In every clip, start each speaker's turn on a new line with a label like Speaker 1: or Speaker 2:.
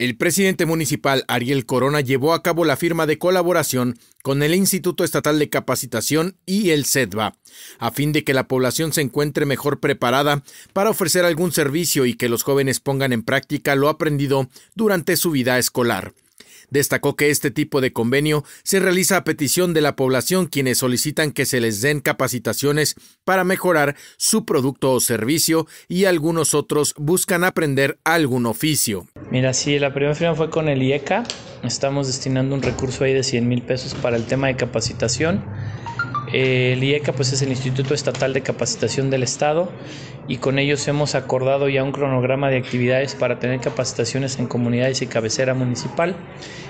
Speaker 1: El presidente municipal Ariel Corona llevó a cabo la firma de colaboración con el Instituto Estatal de Capacitación y el CEDVA, a fin de que la población se encuentre mejor preparada para ofrecer algún servicio y que los jóvenes pongan en práctica lo aprendido durante su vida escolar. Destacó que este tipo de convenio se realiza a petición de la población quienes solicitan que se les den capacitaciones para mejorar su producto o servicio y algunos otros buscan aprender algún oficio. Mira, sí,
Speaker 2: la primera firma fue con el IECA. Estamos destinando un recurso ahí de 100 mil pesos para el tema de capacitación el IECA pues es el Instituto Estatal de Capacitación del Estado y con ellos hemos acordado ya un cronograma de actividades para tener capacitaciones en comunidades y cabecera municipal.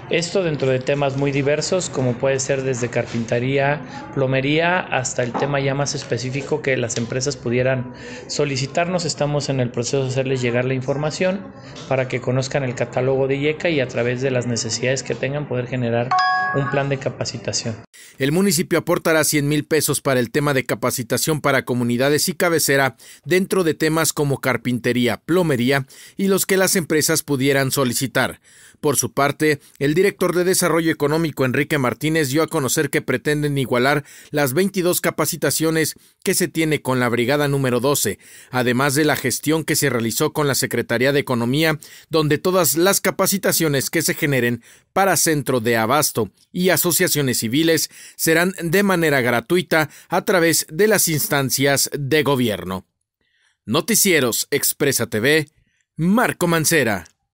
Speaker 2: Esto dentro de temas muy diversos como puede ser desde carpintería, plomería hasta el tema ya más específico que las empresas pudieran solicitarnos. Estamos en el proceso de hacerles llegar la información para que conozcan el catálogo
Speaker 1: de IECA y a través de las necesidades que tengan poder generar un plan de capacitación. El municipio aportará 100 mil pesos para el tema de capacitación para comunidades y cabecera dentro de temas como carpintería, plomería y los que las empresas pudieran solicitar. Por su parte, el director de Desarrollo Económico Enrique Martínez dio a conocer que pretenden igualar las 22 capacitaciones que se tiene con la Brigada número 12, además de la gestión que se realizó con la Secretaría de Economía, donde todas las capacitaciones que se generen para centro de abasto y asociaciones civiles serán de manera gratuita a través de las instancias de gobierno. Noticieros Expresa TV, Marco Mancera.